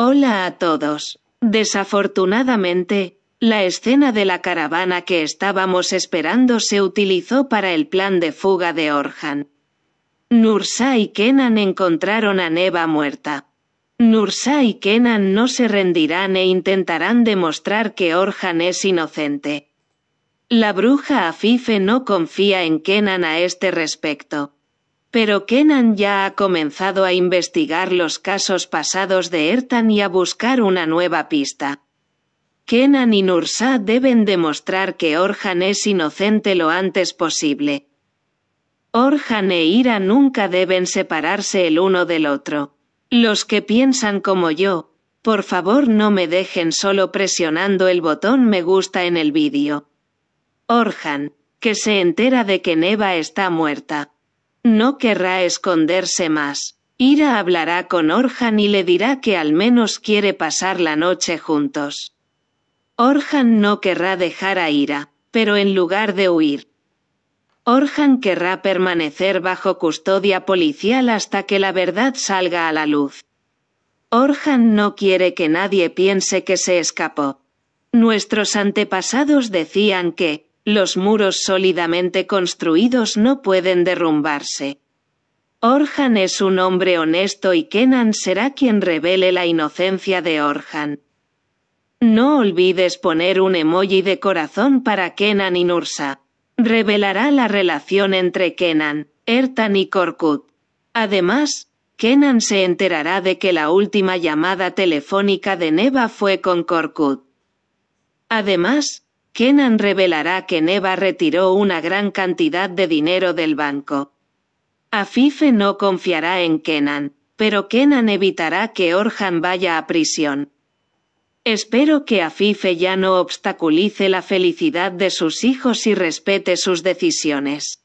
Hola a todos. Desafortunadamente, la escena de la caravana que estábamos esperando se utilizó para el plan de fuga de Orhan. Nursa y Kenan encontraron a Neva muerta. Nursa y Kenan no se rendirán e intentarán demostrar que Orhan es inocente. La bruja Afife no confía en Kenan a este respecto. Pero Kenan ya ha comenzado a investigar los casos pasados de Ertan y a buscar una nueva pista. Kenan y Nursa deben demostrar que Orhan es inocente lo antes posible. Orhan e Ira nunca deben separarse el uno del otro. Los que piensan como yo, por favor no me dejen solo presionando el botón me gusta en el vídeo. Orhan, que se entera de que Neva está muerta. No querrá esconderse más. Ira hablará con Orhan y le dirá que al menos quiere pasar la noche juntos. Orhan no querrá dejar a Ira, pero en lugar de huir, Orhan querrá permanecer bajo custodia policial hasta que la verdad salga a la luz. Orhan no quiere que nadie piense que se escapó. Nuestros antepasados decían que, los muros sólidamente construidos no pueden derrumbarse. Orhan es un hombre honesto y Kenan será quien revele la inocencia de Orhan. No olvides poner un emoji de corazón para Kenan y Nursa. Revelará la relación entre Kenan, Ertan y Korkut. Además, Kenan se enterará de que la última llamada telefónica de Neva fue con Korkut. Además, Kenan revelará que Neva retiró una gran cantidad de dinero del banco. Afife no confiará en Kenan, pero Kenan evitará que Orhan vaya a prisión. Espero que Afife ya no obstaculice la felicidad de sus hijos y respete sus decisiones.